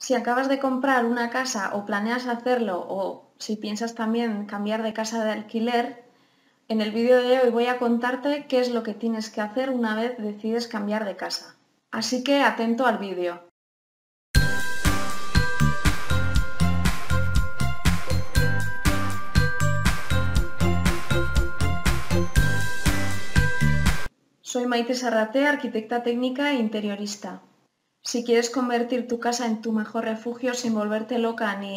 si acabas de comprar una casa o planeas hacerlo o si piensas también cambiar de casa de alquiler, en el vídeo de hoy voy a contarte qué es lo que tienes que hacer una vez decides cambiar de casa. Así que atento al vídeo. Soy Maite Sarraté, arquitecta técnica e interiorista. Si quieres convertir tu casa en tu mejor refugio sin volverte loca ni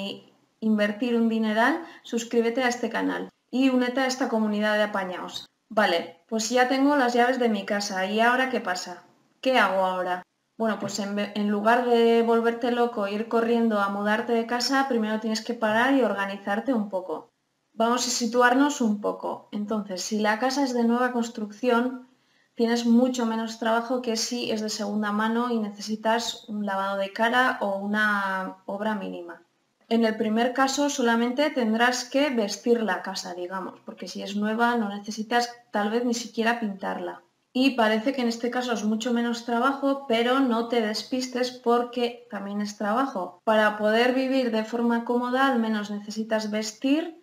invertir un dineral, suscríbete a este canal y únete a esta comunidad de apañaos. Vale, pues ya tengo las llaves de mi casa y ahora qué pasa? ¿Qué hago ahora? Bueno, pues en, lugar de volverte loco, e ir corriendo a mudarte de casa, primero tienes que parar y organizarte un poco. Vamos a situarnos un poco. Entonces, si la casa es de nueva construcción, tienes mucho menos trabajo que si es de segunda mano y necesitas un lavado de cara o una obra mínima. En el primer caso solamente tendrás que vestir la casa, digamos, porque si es nueva no necesitas tal vez ni siquiera pintarla. Y parece que en este caso es mucho menos trabajo, pero no te despistes porque también es trabajo. Para poder vivir de forma cómoda al menos necesitas vestir,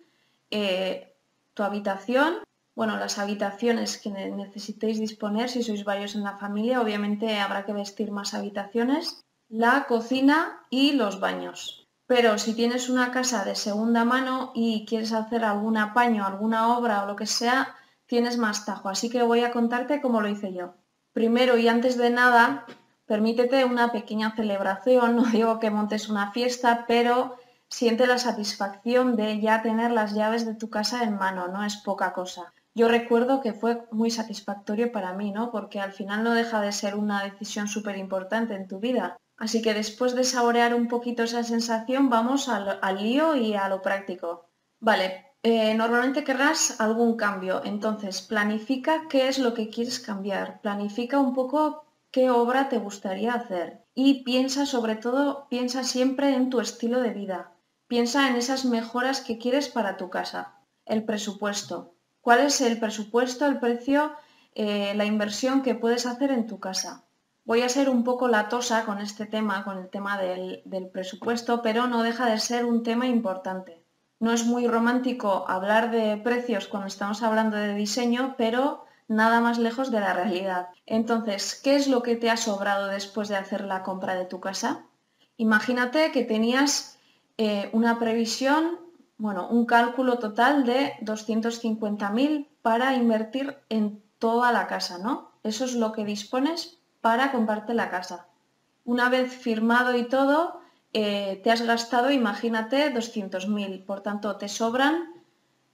eh, tu habitación bueno, las habitaciones que necesitéis disponer, si sois varios en la familia, obviamente habrá que vestir más habitaciones, la cocina y los baños. Pero si tienes una casa de segunda mano y quieres hacer algún apaño, alguna obra o lo que sea, tienes más tajo. Así que voy a contarte cómo lo hice yo. Primero y antes de nada, permítete una pequeña celebración, no digo que montes una fiesta, pero siente la satisfacción de ya tener las llaves de tu casa en mano, no es poca cosa yo recuerdo que fue muy satisfactorio para mí, ¿no? Porque al final no deja de ser una decisión súper importante en tu vida. Así que después de saborear un poquito esa sensación, vamos al, lío y a lo práctico. Vale, eh, normalmente querrás algún cambio, entonces planifica qué es lo que quieres cambiar, planifica un poco qué obra te gustaría hacer y piensa sobre todo, piensa siempre en tu estilo de vida, piensa en esas mejoras que quieres para tu casa, el presupuesto, cuál es el presupuesto, el precio, eh, la inversión que puedes hacer en tu casa. Voy a ser un poco latosa con este tema, con el tema del, presupuesto, pero no deja de ser un tema importante. No es muy romántico hablar de precios cuando estamos hablando de diseño, pero nada más lejos de la realidad. Entonces, ¿qué es lo que te ha sobrado después de hacer la compra de tu casa? Imagínate que tenías eh, una previsión bueno, un cálculo total de 250.000 para invertir en toda la casa, ¿no? Eso es lo que dispones para comprarte la casa. Una vez firmado y todo, eh, te has gastado, imagínate, 200.000, por tanto te sobran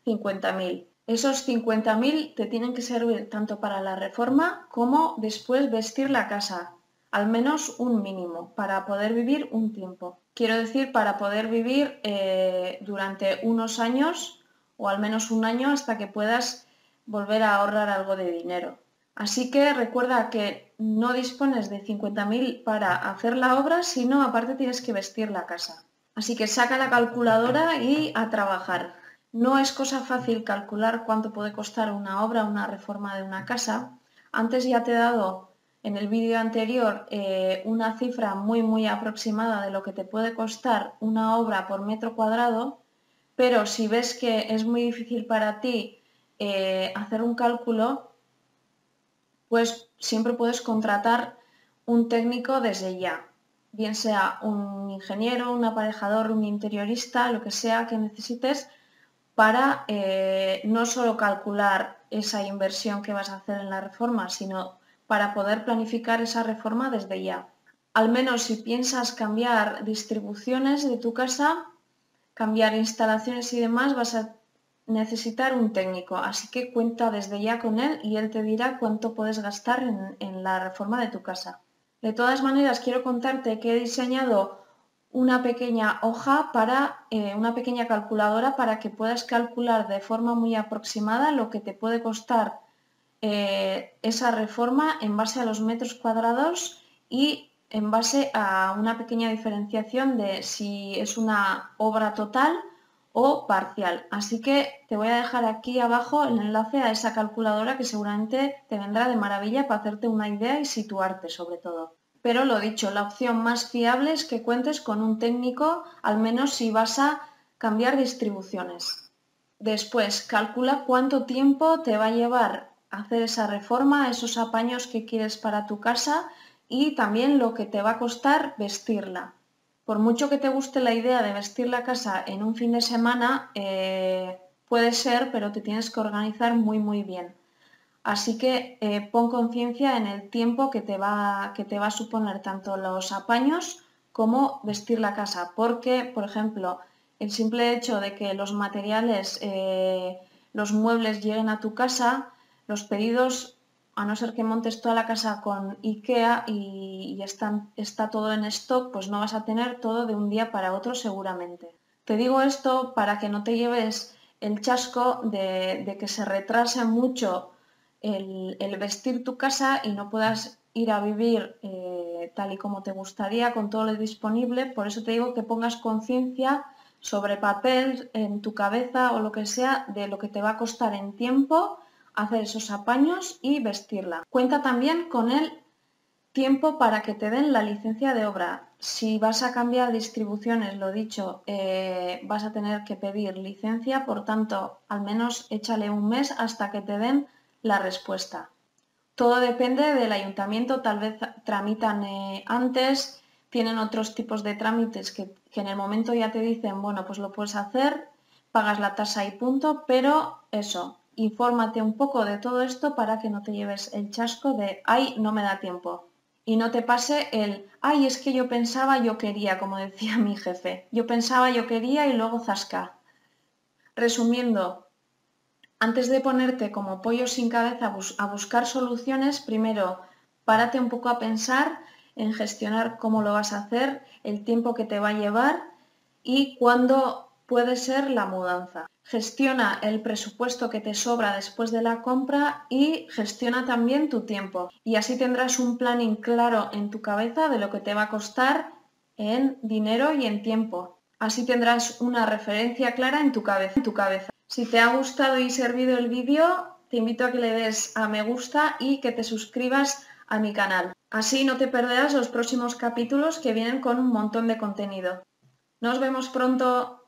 50.000. Esos 50.000 te tienen que servir tanto para la reforma como después vestir la casa, al menos un mínimo, para poder vivir un tiempo. Quiero decir, para poder vivir eh, durante unos años o al menos un año hasta que puedas volver a ahorrar algo de dinero. Así que recuerda que no dispones de 50.000 para hacer la obra, sino aparte tienes que vestir la casa. Así que saca la calculadora y a trabajar. No es cosa fácil calcular cuánto puede costar una obra, una reforma de una casa. Antes ya te he dado en el vídeo anterior eh, una cifra muy muy aproximada de lo que te puede costar una obra por metro cuadrado, pero si ves que es muy difícil para ti eh, hacer un cálculo, pues siempre puedes contratar un técnico desde ya, bien sea un ingeniero, un aparejador, un interiorista, lo que sea que necesites para eh, no solo calcular esa inversión que vas a hacer en la reforma, sino para poder planificar esa reforma desde ya. Al menos si piensas cambiar distribuciones de tu casa, cambiar instalaciones y demás, vas a necesitar un técnico, así que cuenta desde ya con él y él te dirá cuánto puedes gastar en, la reforma de tu casa. De todas maneras, quiero contarte que he diseñado una pequeña hoja para eh, una pequeña calculadora para que puedas calcular de forma muy aproximada lo que te puede costar eh, esa reforma en base a los metros cuadrados y en base a una pequeña diferenciación de si es una obra total o parcial. Así que te voy a dejar aquí abajo el enlace a esa calculadora que seguramente te vendrá de maravilla para hacerte una idea y situarte sobre todo. Pero lo dicho, la opción más fiable es que cuentes con un técnico, al menos si vas a cambiar distribuciones. Después, calcula cuánto tiempo te va a llevar hacer esa reforma, esos apaños que quieres para tu casa y también lo que te va a costar vestirla. Por mucho que te guste la idea de vestir la casa en un fin de semana, eh, puede ser, pero te tienes que organizar muy muy bien. Así que eh, pon conciencia en el tiempo que te, va, que te va a suponer tanto los apaños como vestir la casa, porque, por ejemplo, el simple hecho de que los materiales, eh, los muebles lleguen a tu casa, los pedidos, a no ser que montes toda la casa con IKEA y, está, todo en stock, pues no vas a tener todo de un día para otro seguramente. Te digo esto para que no te lleves el chasco de, que se retrase mucho el, vestir tu casa y no puedas ir a vivir eh, tal y como te gustaría con todo lo disponible. Por eso te digo que pongas conciencia sobre papel en tu cabeza o lo que sea de lo que te va a costar en tiempo hacer esos apaños y vestirla. Cuenta también con el tiempo para que te den la licencia de obra. Si vas a cambiar distribuciones, lo dicho, eh, vas a tener que pedir licencia, por tanto, al menos échale un mes hasta que te den la respuesta. Todo depende del ayuntamiento, tal vez tramitan eh, antes, tienen otros tipos de trámites que, que, en el momento ya te dicen, bueno, pues lo puedes hacer, pagas la tasa y punto, pero eso, infórmate un poco de todo esto para que no te lleves el chasco de, ay, no me da tiempo. Y no te pase el, ay, es que yo pensaba, yo quería, como decía mi jefe. Yo pensaba, yo quería y luego zasca. Resumiendo, antes de ponerte como pollo sin cabeza a buscar soluciones, primero, párate un poco a pensar en gestionar cómo lo vas a hacer, el tiempo que te va a llevar y cuándo puede ser la mudanza gestiona el presupuesto que te sobra después de la compra y gestiona también tu tiempo. Y así tendrás un planning claro en tu cabeza de lo que te va a costar en dinero y en tiempo. Así tendrás una referencia clara en tu cabeza. tu cabeza. Si te ha gustado y servido el vídeo, te invito a que le des a me gusta y que te suscribas a mi canal. Así no te perderás los próximos capítulos que vienen con un montón de contenido. Nos vemos pronto.